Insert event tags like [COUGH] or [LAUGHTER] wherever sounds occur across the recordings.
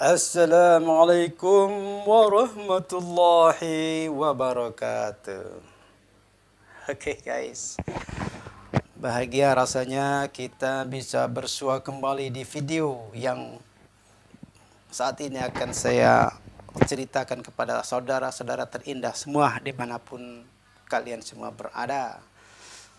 Assalamualaikum warahmatullahi wabarakatuh. Oke okay, guys, bahagia rasanya kita bisa bersua kembali di video yang saat ini akan saya ceritakan kepada saudara-saudara terindah semua dimanapun kalian semua berada.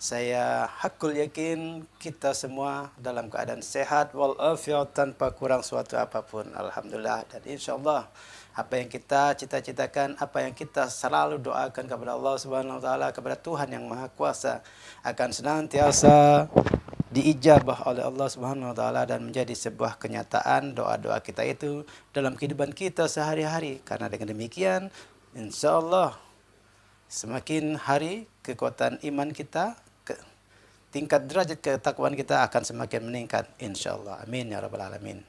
Saya hakul yakin kita semua dalam keadaan sehat walafiat tanpa kurang suatu apapun. Alhamdulillah dan insyaAllah apa yang kita cita-citakan, apa yang kita selalu doakan kepada Allah Subhanahu Wa Taala kepada Tuhan yang Maha Kuasa akan senantiasa diijabah oleh Allah Subhanahu wa taala dan menjadi sebuah kenyataan doa-doa kita itu dalam kehidupan kita sehari-hari karena dengan demikian insyaallah semakin hari kekuatan iman kita tingkat derajat ketakwaan kita akan semakin meningkat insyaallah amin ya rabbal alamin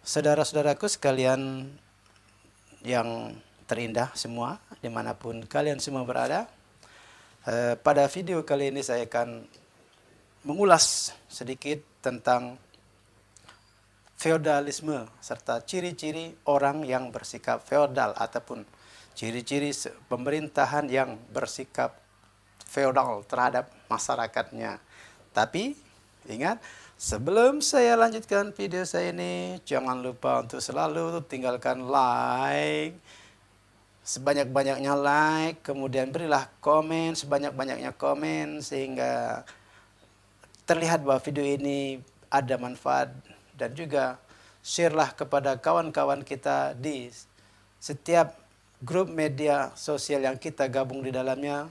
saudara-saudaraku sekalian yang terindah semua dimanapun kalian semua berada eh, pada video kali ini saya akan mengulas sedikit tentang feodalisme serta ciri-ciri orang yang bersikap feodal ataupun ciri-ciri pemerintahan yang bersikap feodal terhadap masyarakatnya. Tapi ingat, sebelum saya lanjutkan video saya ini, jangan lupa untuk selalu tinggalkan like, sebanyak-banyaknya like, kemudian berilah komen, sebanyak-banyaknya komen, sehingga terlihat bahwa video ini ada manfaat, dan juga sharelah kepada kawan-kawan kita di setiap grup media sosial yang kita gabung di dalamnya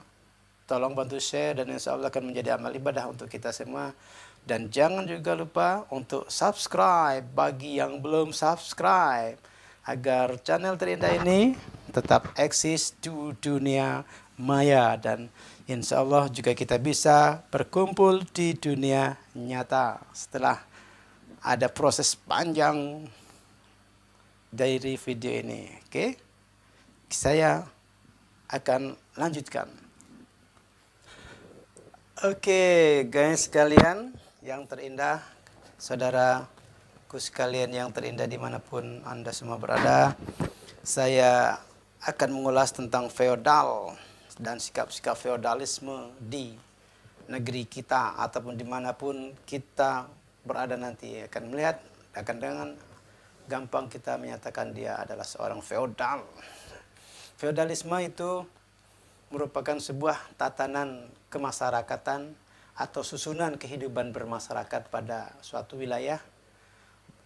Tolong bantu share dan insya Allah akan menjadi amal ibadah untuk kita semua. Dan jangan juga lupa untuk subscribe bagi yang belum subscribe. Agar channel terindah ini tetap eksis di dunia maya. Dan insya Allah juga kita bisa berkumpul di dunia nyata. Setelah ada proses panjang dari video ini. Oke, okay? saya akan lanjutkan. Oke, okay, guys sekalian yang terindah, saudara saudaraku sekalian yang terindah dimanapun Anda semua berada, saya akan mengulas tentang feodal dan sikap-sikap feodalisme di negeri kita ataupun dimanapun kita berada nanti akan melihat akan dengan gampang kita menyatakan dia adalah seorang feodal. Feodalisme itu merupakan sebuah tatanan kemasyarakatan atau susunan kehidupan bermasyarakat pada suatu wilayah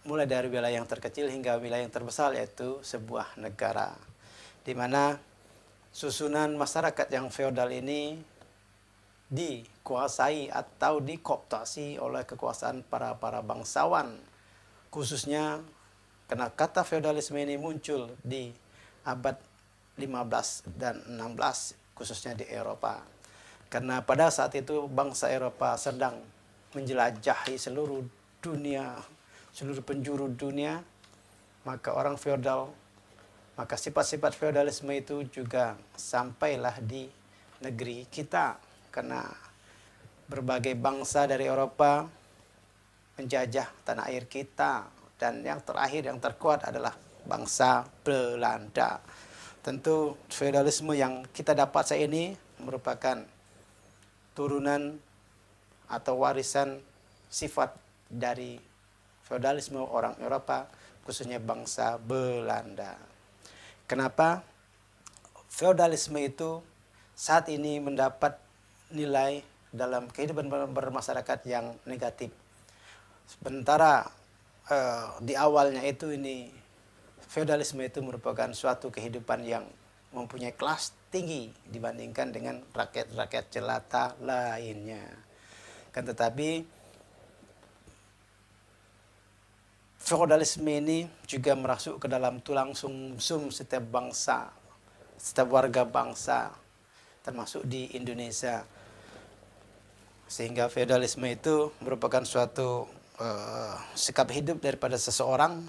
mulai dari wilayah yang terkecil hingga wilayah yang terbesar yaitu sebuah negara di mana susunan masyarakat yang feodal ini dikuasai atau dikoptasi oleh kekuasaan para para bangsawan khususnya karena kata feodalisme ini muncul di abad 15 dan 16 khususnya di Eropa. Karena pada saat itu bangsa Eropa sedang menjelajahi seluruh dunia, seluruh penjuru dunia, maka orang feodal, maka sifat-sifat feodalisme itu juga sampailah di negeri kita karena berbagai bangsa dari Eropa menjajah tanah air kita dan yang terakhir yang terkuat adalah bangsa Belanda. Tentu feudalisme yang kita dapat saat ini merupakan turunan atau warisan sifat dari feudalisme orang Eropa, khususnya bangsa Belanda. Kenapa feudalisme itu saat ini mendapat nilai dalam kehidupan bermasyarakat yang negatif. Sementara eh, di awalnya itu ini feudalisme itu merupakan suatu kehidupan yang mempunyai kelas tinggi dibandingkan dengan rakyat-rakyat jelata lainnya. Kan tetapi feudalisme ini juga merasuk ke dalam tulang sumsum -sum setiap bangsa, setiap warga bangsa termasuk di Indonesia. Sehingga feudalisme itu merupakan suatu uh, sikap hidup daripada seseorang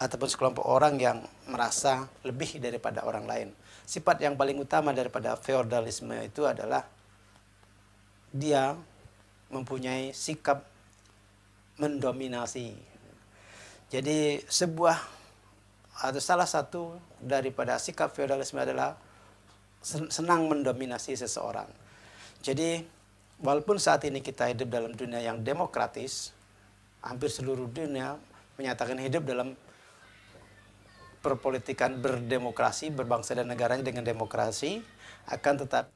ataupun sekelompok orang yang merasa lebih daripada orang lain. Sifat yang paling utama daripada feodalisme itu adalah dia mempunyai sikap mendominasi. Jadi sebuah atau salah satu daripada sikap feodalisme adalah senang mendominasi seseorang. Jadi walaupun saat ini kita hidup dalam dunia yang demokratis, hampir seluruh dunia menyatakan hidup dalam perpolitikan berdemokrasi, berbangsa dan negaranya dengan demokrasi, akan tetap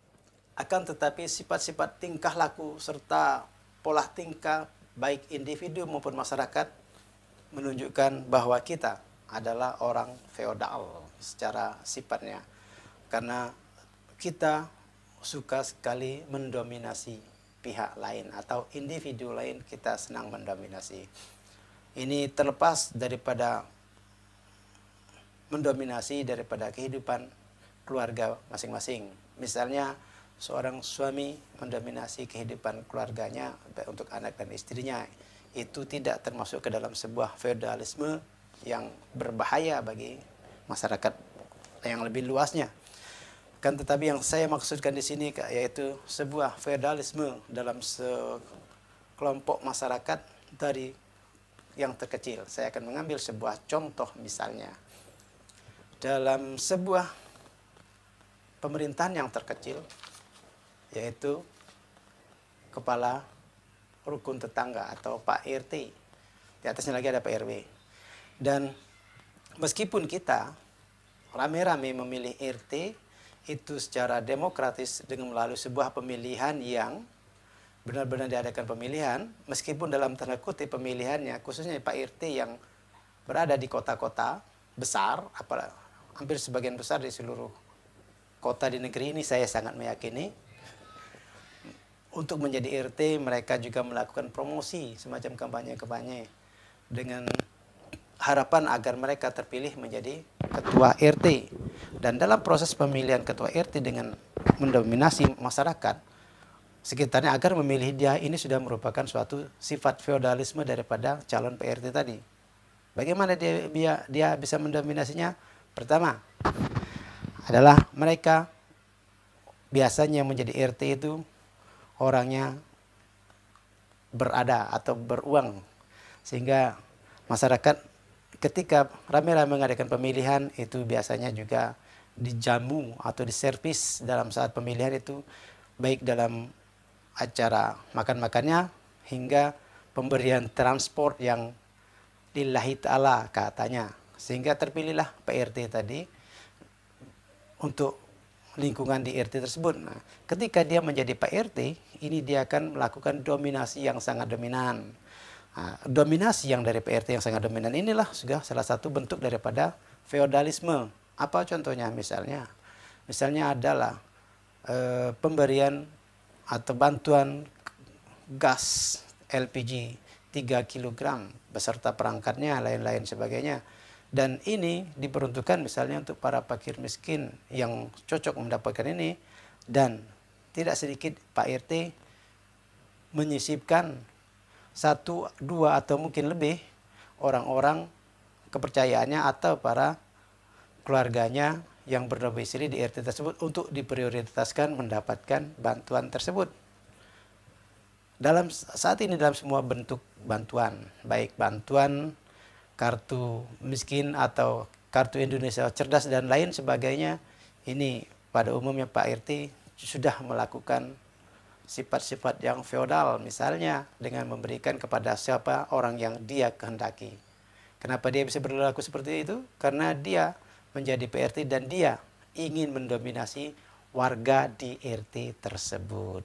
akan tetapi sifat-sifat tingkah laku serta pola tingkah baik individu maupun masyarakat menunjukkan bahwa kita adalah orang feodal secara sifatnya karena kita suka sekali mendominasi pihak lain atau individu lain kita senang mendominasi ini terlepas daripada mendominasi daripada kehidupan keluarga masing-masing. Misalnya seorang suami mendominasi kehidupan keluarganya baik untuk anak dan istrinya itu tidak termasuk ke dalam sebuah feudalisme yang berbahaya bagi masyarakat yang lebih luasnya. Kan tetapi yang saya maksudkan di sini yaitu sebuah feudalisme dalam sekelompok masyarakat dari yang terkecil. Saya akan mengambil sebuah contoh misalnya dalam sebuah pemerintahan yang terkecil yaitu kepala rukun tetangga atau Pak RT. Di atasnya lagi ada Pak RW. Dan meskipun kita rame-rame memilih RT itu secara demokratis dengan melalui sebuah pemilihan yang benar-benar diadakan pemilihan, meskipun dalam tanda kutip pemilihannya, khususnya Pak RT yang berada di kota-kota besar, apalagi hampir sebagian besar di seluruh kota di negeri ini saya sangat meyakini untuk menjadi RT mereka juga melakukan promosi semacam kampanye-kampanye dengan harapan agar mereka terpilih menjadi ketua RT dan dalam proses pemilihan ketua RT dengan mendominasi masyarakat sekitarnya agar memilih dia ini sudah merupakan suatu sifat feodalisme daripada calon PRT tadi bagaimana dia dia, bisa mendominasinya Pertama adalah mereka biasanya menjadi RT itu orangnya berada atau beruang sehingga masyarakat ketika ramai-ramai mengadakan pemilihan itu biasanya juga dijamu atau diservis dalam saat pemilihan itu baik dalam acara makan-makannya hingga pemberian transport yang lillahi ta'ala katanya sehingga terpilihlah PRT tadi untuk lingkungan di RT tersebut. Nah, ketika dia menjadi PRT, ini dia akan melakukan dominasi yang sangat dominan. Nah, dominasi yang dari PRT yang sangat dominan inilah sudah salah satu bentuk daripada feodalisme. Apa contohnya misalnya? Misalnya adalah e, pemberian atau bantuan gas LPG 3 kg beserta perangkatnya lain-lain sebagainya dan ini diperuntukkan misalnya untuk para fakir miskin yang cocok mendapatkan ini dan tidak sedikit Pak RT menyisipkan satu, dua atau mungkin lebih orang-orang kepercayaannya atau para keluarganya yang berdomisili di RT tersebut untuk diprioritaskan mendapatkan bantuan tersebut. Dalam saat ini dalam semua bentuk bantuan, baik bantuan kartu miskin atau kartu Indonesia cerdas dan lain sebagainya ini pada umumnya Pak RT sudah melakukan sifat-sifat yang feodal misalnya dengan memberikan kepada siapa orang yang dia kehendaki. Kenapa dia bisa berlaku seperti itu? Karena dia menjadi PRT dan dia ingin mendominasi warga di RT tersebut.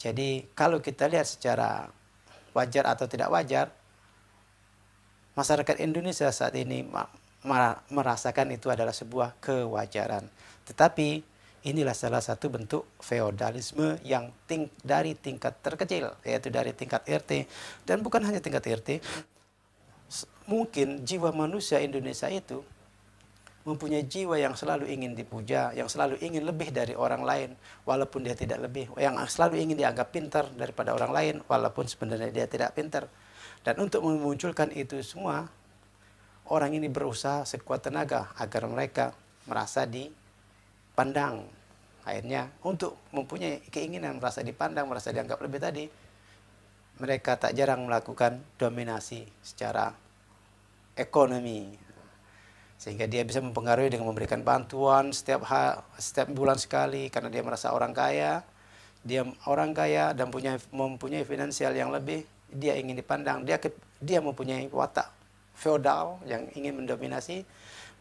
Jadi kalau kita lihat secara wajar atau tidak wajar, masyarakat Indonesia saat ini merasakan itu adalah sebuah kewajaran. Tetapi inilah salah satu bentuk feodalisme yang ting dari tingkat terkecil, yaitu dari tingkat RT. Dan bukan hanya tingkat RT, mungkin jiwa manusia Indonesia itu mempunyai jiwa yang selalu ingin dipuja, yang selalu ingin lebih dari orang lain, walaupun dia tidak lebih, yang selalu ingin dianggap pintar daripada orang lain, walaupun sebenarnya dia tidak pintar. Dan untuk memunculkan itu semua, orang ini berusaha sekuat tenaga agar mereka merasa dipandang. Akhirnya untuk mempunyai keinginan merasa dipandang, merasa dianggap lebih tadi, mereka tak jarang melakukan dominasi secara ekonomi. Sehingga dia bisa mempengaruhi dengan memberikan bantuan setiap ha, setiap bulan sekali karena dia merasa orang kaya, dia orang kaya dan punya mempunyai finansial yang lebih dia ingin dipandang, dia ke, dia mempunyai watak feodal yang ingin mendominasi,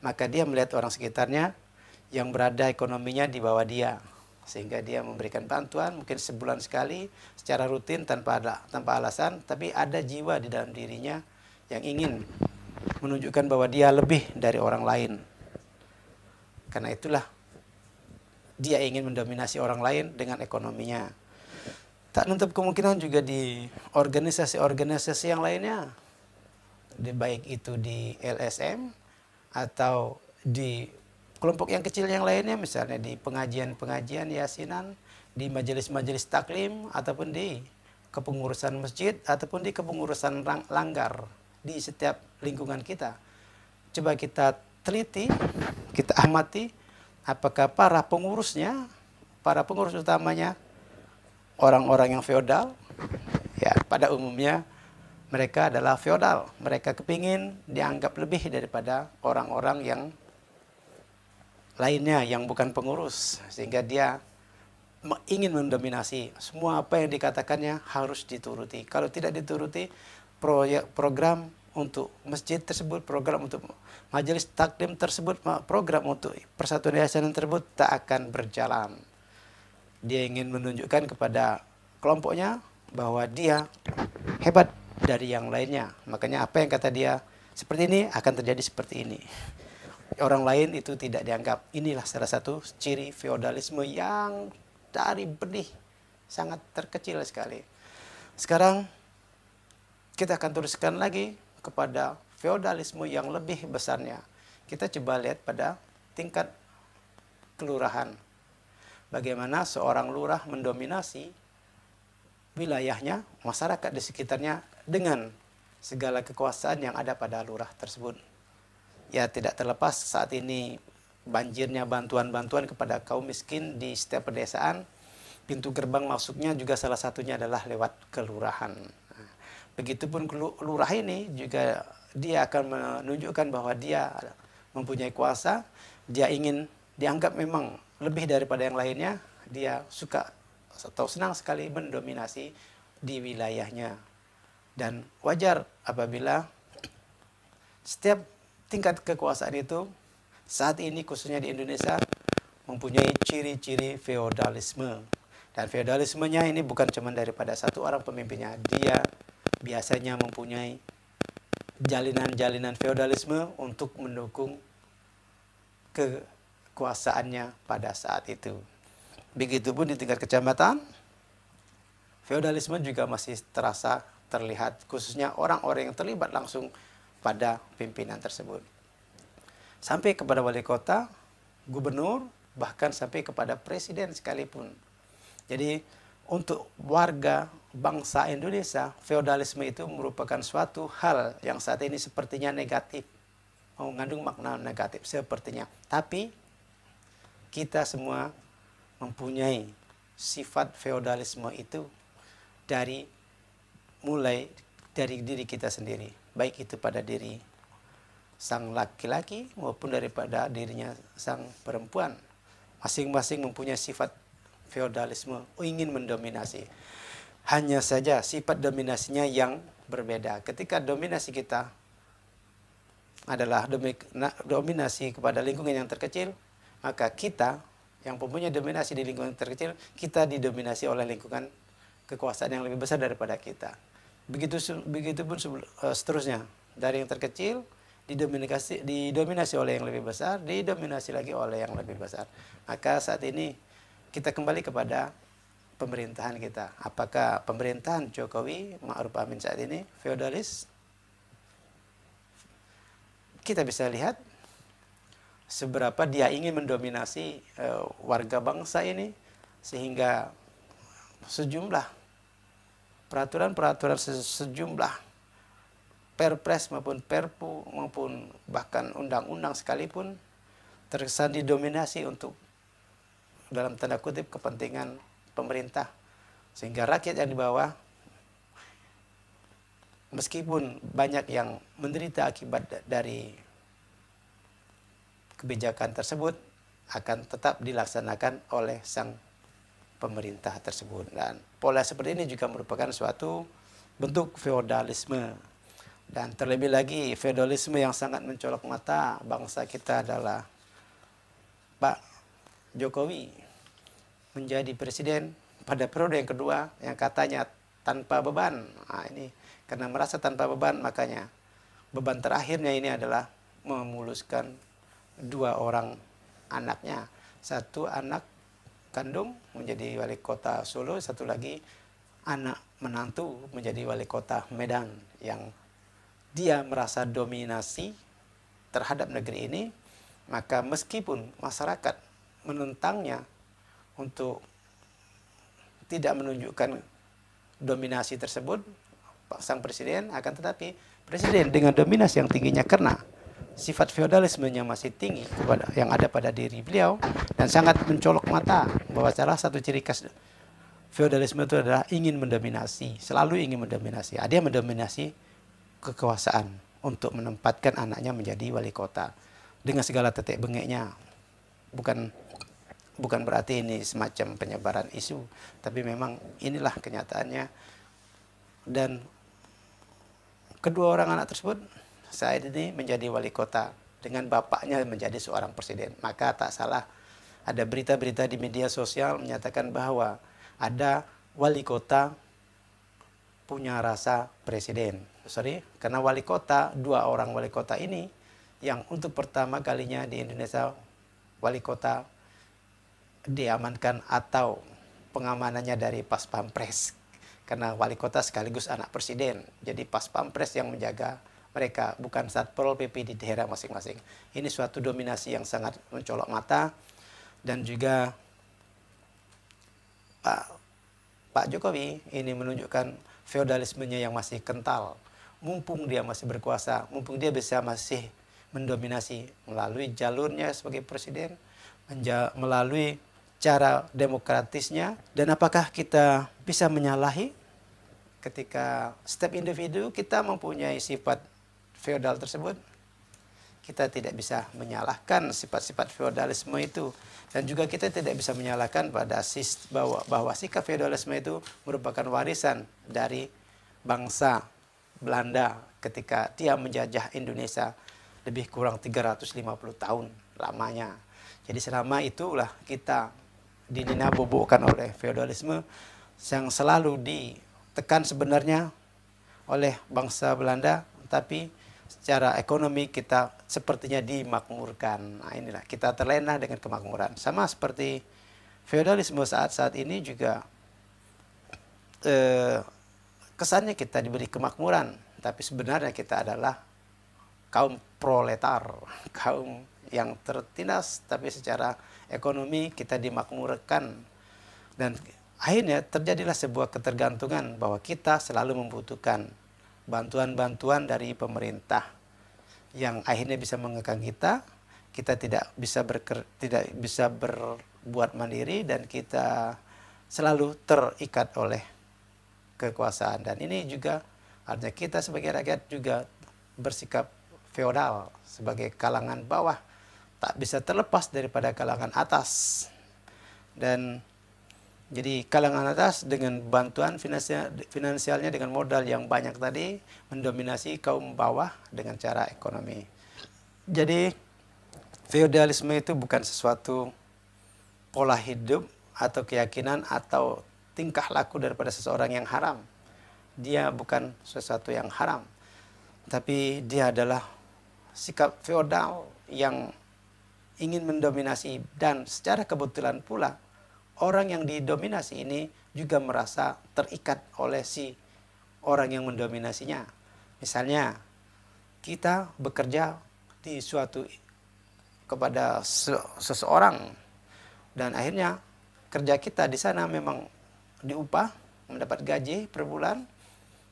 maka dia melihat orang sekitarnya yang berada ekonominya di bawah dia sehingga dia memberikan bantuan mungkin sebulan sekali secara rutin tanpa ada tanpa alasan tapi ada jiwa di dalam dirinya yang ingin menunjukkan bahwa dia lebih dari orang lain karena itulah dia ingin mendominasi orang lain dengan ekonominya tak nutup kemungkinan juga di organisasi-organisasi yang lainnya di, baik itu di LSM atau di kelompok yang kecil yang lainnya misalnya di pengajian-pengajian yasinan di majelis-majelis taklim ataupun di kepengurusan masjid ataupun di kepengurusan langgar di setiap lingkungan kita coba kita teliti kita amati apakah para pengurusnya para pengurus utamanya orang-orang yang feodal, ya pada umumnya mereka adalah feodal. Mereka kepingin dianggap lebih daripada orang-orang yang lainnya yang bukan pengurus. Sehingga dia ingin mendominasi. Semua apa yang dikatakannya harus dituruti. Kalau tidak dituruti, proyek program untuk masjid tersebut, program untuk majelis taklim tersebut, program untuk persatuan yayasan tersebut tak akan berjalan dia ingin menunjukkan kepada kelompoknya bahwa dia hebat dari yang lainnya. Makanya apa yang kata dia seperti ini akan terjadi seperti ini. Orang lain itu tidak dianggap. Inilah salah satu ciri feodalisme yang dari benih sangat terkecil sekali. Sekarang kita akan teruskan lagi kepada feodalisme yang lebih besarnya. Kita coba lihat pada tingkat kelurahan bagaimana seorang lurah mendominasi wilayahnya, masyarakat di sekitarnya dengan segala kekuasaan yang ada pada lurah tersebut. Ya tidak terlepas saat ini banjirnya bantuan-bantuan kepada kaum miskin di setiap pedesaan, pintu gerbang masuknya juga salah satunya adalah lewat kelurahan. Begitupun lurah ini juga dia akan menunjukkan bahwa dia mempunyai kuasa, dia ingin dianggap memang lebih daripada yang lainnya dia suka atau senang sekali mendominasi di wilayahnya dan wajar apabila setiap tingkat kekuasaan itu saat ini khususnya di Indonesia mempunyai ciri-ciri feodalisme dan feodalismenya ini bukan cuma daripada satu orang pemimpinnya dia biasanya mempunyai jalinan-jalinan feodalisme untuk mendukung ke kekuasaannya pada saat itu. Begitupun di tingkat kecamatan, feodalisme juga masih terasa terlihat, khususnya orang-orang yang terlibat langsung pada pimpinan tersebut. Sampai kepada wali kota, gubernur, bahkan sampai kepada presiden sekalipun. Jadi untuk warga bangsa Indonesia, feodalisme itu merupakan suatu hal yang saat ini sepertinya negatif, mengandung makna negatif sepertinya. Tapi kita semua mempunyai sifat feodalisme itu dari mulai dari diri kita sendiri, baik itu pada diri sang laki-laki maupun daripada dirinya sang perempuan. Masing-masing mempunyai sifat feodalisme, ingin mendominasi. Hanya saja sifat dominasinya yang berbeda. Ketika dominasi kita adalah dominasi kepada lingkungan yang terkecil, maka kita yang mempunyai dominasi di lingkungan terkecil, kita didominasi oleh lingkungan kekuasaan yang lebih besar daripada kita. Begitu begitu pun e, seterusnya dari yang terkecil didominasi didominasi oleh yang lebih besar, didominasi lagi oleh yang lebih besar. Maka saat ini kita kembali kepada pemerintahan kita. Apakah pemerintahan Jokowi Ma'ruf Amin saat ini feodalis? Kita bisa lihat seberapa dia ingin mendominasi uh, warga bangsa ini sehingga sejumlah peraturan-peraturan sejumlah perpres maupun perpu maupun bahkan undang-undang sekalipun terkesan didominasi untuk dalam tanda kutip kepentingan pemerintah sehingga rakyat yang di bawah meskipun banyak yang menderita akibat dari kebijakan tersebut akan tetap dilaksanakan oleh sang pemerintah tersebut. Dan pola seperti ini juga merupakan suatu bentuk feodalisme. Dan terlebih lagi feodalisme yang sangat mencolok mata bangsa kita adalah Pak Jokowi menjadi presiden pada periode yang kedua yang katanya tanpa beban. Nah, ini karena merasa tanpa beban makanya beban terakhirnya ini adalah memuluskan dua orang anaknya. Satu anak kandung menjadi wali kota Solo, satu lagi anak menantu menjadi wali kota Medan yang dia merasa dominasi terhadap negeri ini, maka meskipun masyarakat menentangnya untuk tidak menunjukkan dominasi tersebut, pak sang presiden akan tetapi presiden dengan dominasi yang tingginya karena sifat feodalismenya masih tinggi kepada yang ada pada diri beliau dan sangat mencolok mata bahwa salah satu ciri khas feodalisme itu adalah ingin mendominasi, selalu ingin mendominasi. Ada yang mendominasi kekuasaan untuk menempatkan anaknya menjadi wali kota dengan segala tetek bengeknya. Bukan bukan berarti ini semacam penyebaran isu, tapi memang inilah kenyataannya. Dan kedua orang anak tersebut saya ini menjadi wali kota dengan bapaknya menjadi seorang presiden. Maka tak salah ada berita-berita di media sosial menyatakan bahwa ada wali kota punya rasa presiden. Sorry, karena wali kota, dua orang wali kota ini yang untuk pertama kalinya di Indonesia wali kota diamankan atau pengamanannya dari Pas Pampres karena wali kota sekaligus anak presiden. Jadi Pas Pampres yang menjaga mereka bukan Satpol PP di daerah masing-masing. Ini suatu dominasi yang sangat mencolok mata dan juga Pak Pak Jokowi ini menunjukkan feodalismenya yang masih kental. Mumpung dia masih berkuasa, mumpung dia bisa masih mendominasi melalui jalurnya sebagai presiden, melalui cara demokratisnya dan apakah kita bisa menyalahi ketika setiap individu kita mempunyai sifat feodal tersebut, kita tidak bisa menyalahkan sifat-sifat feodalisme itu dan juga kita tidak bisa menyalahkan pada sis bahwa bahwa sikap feodalisme itu merupakan warisan dari bangsa Belanda ketika dia menjajah Indonesia lebih kurang 350 tahun lamanya. Jadi selama itulah kita didina oleh feodalisme yang selalu ditekan sebenarnya oleh bangsa Belanda tapi secara ekonomi kita sepertinya dimakmurkan. Nah, inilah kita terlena dengan kemakmuran. Sama seperti feodalisme saat-saat ini juga eh, kesannya kita diberi kemakmuran, tapi sebenarnya kita adalah kaum proletar, [LAUGHS] kaum yang tertindas, tapi secara ekonomi kita dimakmurkan dan akhirnya terjadilah sebuah ketergantungan bahwa kita selalu membutuhkan bantuan-bantuan dari pemerintah yang akhirnya bisa mengekang kita kita tidak bisa berker, tidak bisa berbuat mandiri dan kita selalu terikat oleh kekuasaan dan ini juga artinya kita sebagai rakyat juga bersikap feodal sebagai kalangan bawah tak bisa terlepas daripada kalangan atas dan jadi kalangan atas dengan bantuan finansial, finansialnya dengan modal yang banyak tadi mendominasi kaum bawah dengan cara ekonomi. Jadi feodalisme itu bukan sesuatu pola hidup atau keyakinan atau tingkah laku daripada seseorang yang haram. Dia bukan sesuatu yang haram, tapi dia adalah sikap feodal yang ingin mendominasi dan secara kebetulan pula orang yang didominasi ini juga merasa terikat oleh si orang yang mendominasinya. Misalnya, kita bekerja di suatu kepada se seseorang dan akhirnya kerja kita di sana memang diupah mendapat gaji per bulan.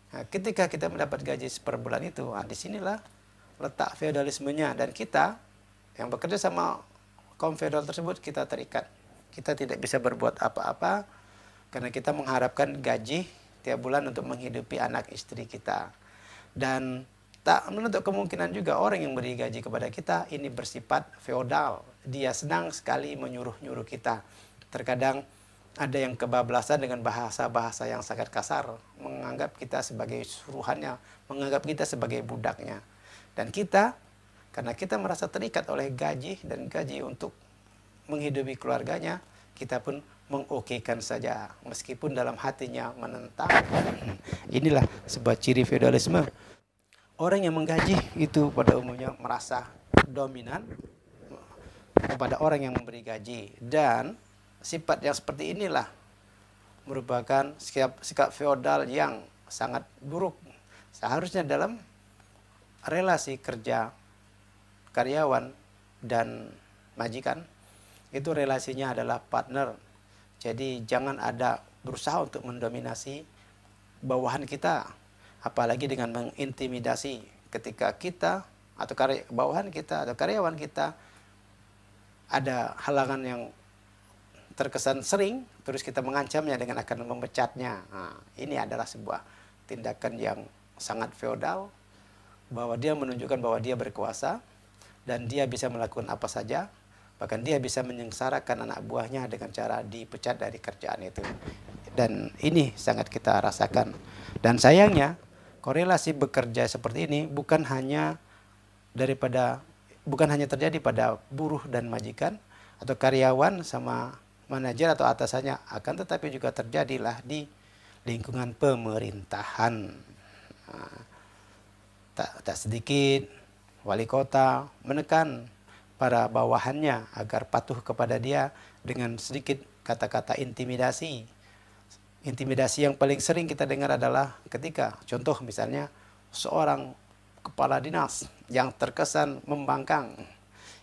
Nah, ketika kita mendapat gaji per bulan itu, nah, disinilah letak feodalismenya dan kita yang bekerja sama kaum feodal tersebut kita terikat kita tidak bisa berbuat apa-apa karena kita mengharapkan gaji tiap bulan untuk menghidupi anak istri kita. Dan tak menutup kemungkinan juga orang yang beri gaji kepada kita ini bersifat feodal. Dia senang sekali menyuruh-nyuruh kita. Terkadang ada yang kebablasan dengan bahasa-bahasa yang sangat kasar, menganggap kita sebagai suruhannya, menganggap kita sebagai budaknya. Dan kita karena kita merasa terikat oleh gaji dan gaji untuk menghidupi keluarganya, kita pun mengokekan saja meskipun dalam hatinya menentang. [CLEARS THROAT] Inilah sebuah ciri feudalisme. Orang yang menggaji itu pada umumnya merasa dominan kepada orang yang memberi gaji dan sifat yang seperti inilah merupakan sikap sikap feodal yang sangat buruk. Seharusnya dalam relasi kerja karyawan dan majikan itu relasinya adalah partner. Jadi jangan ada berusaha untuk mendominasi bawahan kita, apalagi dengan mengintimidasi ketika kita atau bawahan kita atau karyawan kita ada halangan yang terkesan sering, terus kita mengancamnya dengan akan memecatnya. Nah, ini adalah sebuah tindakan yang sangat feodal, bahwa dia menunjukkan bahwa dia berkuasa dan dia bisa melakukan apa saja Bahkan dia bisa menyengsarakan anak buahnya dengan cara dipecat dari kerjaan itu. Dan ini sangat kita rasakan. Dan sayangnya, korelasi bekerja seperti ini bukan hanya daripada bukan hanya terjadi pada buruh dan majikan atau karyawan sama manajer atau atasannya akan tetapi juga terjadilah di lingkungan pemerintahan nah, tak, tak sedikit wali kota menekan para bawahannya agar patuh kepada dia dengan sedikit kata-kata intimidasi. Intimidasi yang paling sering kita dengar adalah ketika contoh misalnya seorang kepala dinas yang terkesan membangkang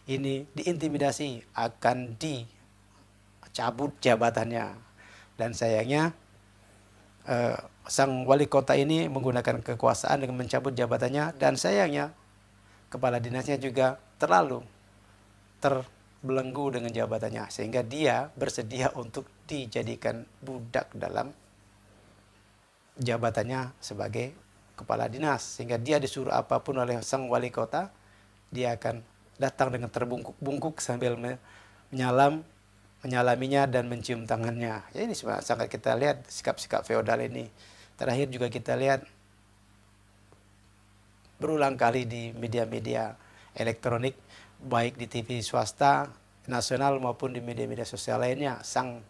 ini diintimidasi akan dicabut jabatannya dan sayangnya eh, sang wali kota ini menggunakan kekuasaan dengan mencabut jabatannya dan sayangnya kepala dinasnya juga terlalu terbelenggu dengan jabatannya sehingga dia bersedia untuk dijadikan budak dalam jabatannya sebagai kepala dinas sehingga dia disuruh apapun oleh sang wali kota dia akan datang dengan terbungkuk-bungkuk sambil menyalam menyalaminya dan mencium tangannya ya ini sangat kita lihat sikap-sikap feodal ini terakhir juga kita lihat berulang kali di media-media elektronik baik di TV swasta nasional maupun di media-media sosial lainnya sang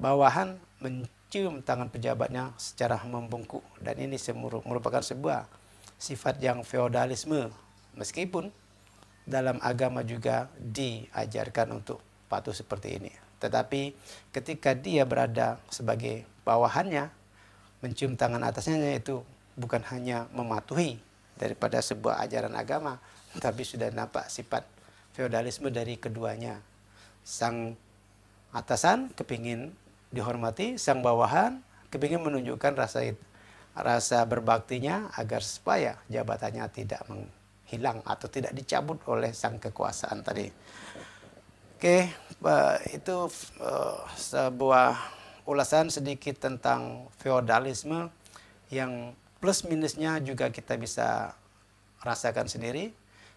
bawahan mencium tangan pejabatnya secara membungkuk dan ini merupakan sebuah sifat yang feodalisme meskipun dalam agama juga diajarkan untuk patuh seperti ini tetapi ketika dia berada sebagai bawahannya mencium tangan atasnya itu bukan hanya mematuhi daripada sebuah ajaran agama tapi sudah nampak sifat feodalisme dari keduanya. Sang atasan kepingin dihormati, sang bawahan kepingin menunjukkan rasa rasa berbaktinya agar supaya jabatannya tidak menghilang atau tidak dicabut oleh sang kekuasaan tadi. Oke, itu e, sebuah ulasan sedikit tentang feodalisme yang plus minusnya juga kita bisa rasakan sendiri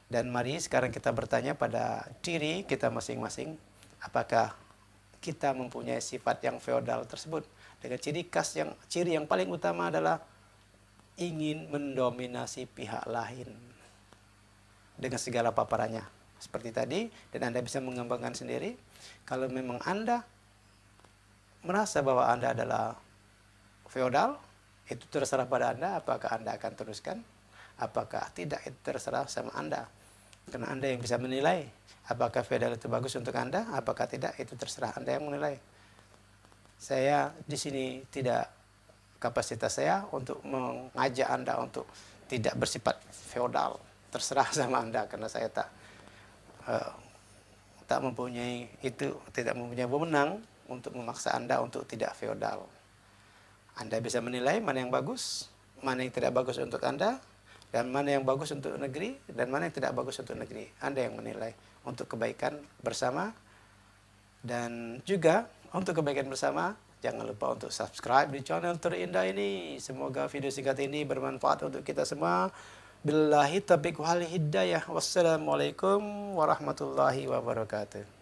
dan mari sekarang kita bertanya pada diri kita masing-masing, apakah kita mempunyai sifat yang feodal tersebut? Dengan ciri khas yang ciri yang paling utama adalah ingin mendominasi pihak lain dengan segala paparannya seperti tadi dan Anda bisa mengembangkan sendiri kalau memang Anda merasa bahwa Anda adalah feodal itu terserah pada Anda apakah Anda akan teruskan apakah tidak itu terserah sama Anda karena Anda yang bisa menilai apakah feodal itu bagus untuk Anda, apakah tidak, itu terserah Anda yang menilai. Saya di sini tidak kapasitas saya untuk mengajak Anda untuk tidak bersifat feodal. Terserah [LAUGHS] sama Anda karena saya tak uh, tak mempunyai itu, tidak mempunyai wewenang untuk memaksa Anda untuk tidak feodal. Anda bisa menilai mana yang bagus, mana yang tidak bagus untuk Anda, dan mana yang bagus untuk negeri dan mana yang tidak bagus untuk negeri. Anda yang menilai untuk kebaikan bersama dan juga untuk kebaikan bersama jangan lupa untuk subscribe di channel terindah ini. Semoga video singkat ini bermanfaat untuk kita semua. Billahi taufiq wal hidayah. Wassalamualaikum warahmatullahi wabarakatuh.